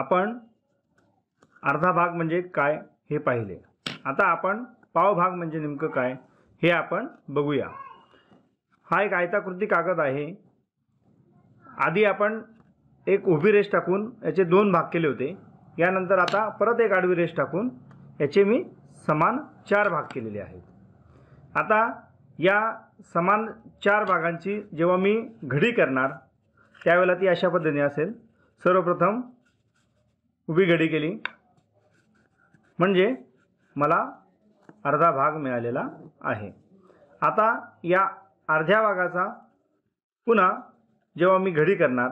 आपण अर्धा भाग म्हणजे काय हे पाहिले आता आपण पाव भाग म्हणजे नेमकं काय हे आपण बघूया हा एक आयताकृती कागद आहे आधी आपण एक उभी रेष टाकून याचे दोन भाग केले होते यानंतर आता परत एक आडवी रेष टाकून याचे मी समान चार भाग केलेले आहेत आता या समान चार भागांची जेव्हा मी घडी करणार त्यावेळेला ती अशा पद्धतीने असेल सर्वप्रथम उभी घडी केली म्हणजे मला अर्धा भाग मिळालेला आहे आता या अर्ध्या भागाचा पुन्हा जेव्हा मी घडी करणार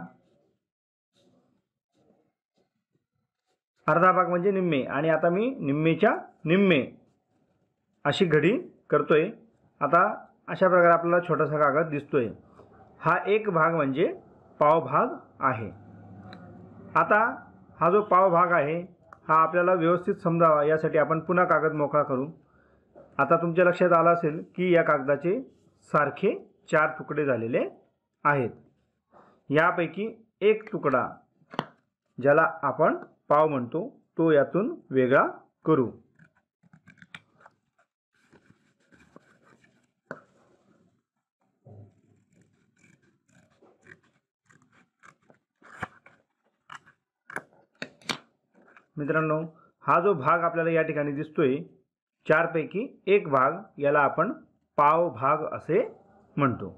अर्धा भाग म्हणजे निम्मे आणि आता मी निम्मेच्या निम्मे अशी घडी करतोय आता अशा प्रकारे आपल्याला छोटासा कागद दिसतोय हा एक भाग म्हणजे पावभाग आहे आता हा जो पाव भाग आहे हा आपल्याला व्यवस्थित समजावा यासाठी आपण पुन्हा कागद मोकळा करू आता तुमच्या लक्षात आलं असेल की या कागदाचे सारखे चार तुकडे झालेले आहेत यापैकी एक तुकडा ज्याला आपण पाव म्हणतो तो यातून वेगळा करू मित्रांनो हा जो भाग आपल्याला या ठिकाणी दिसतोय चारपैकी एक भाग याला आपण पाव भाग असे म्हणतो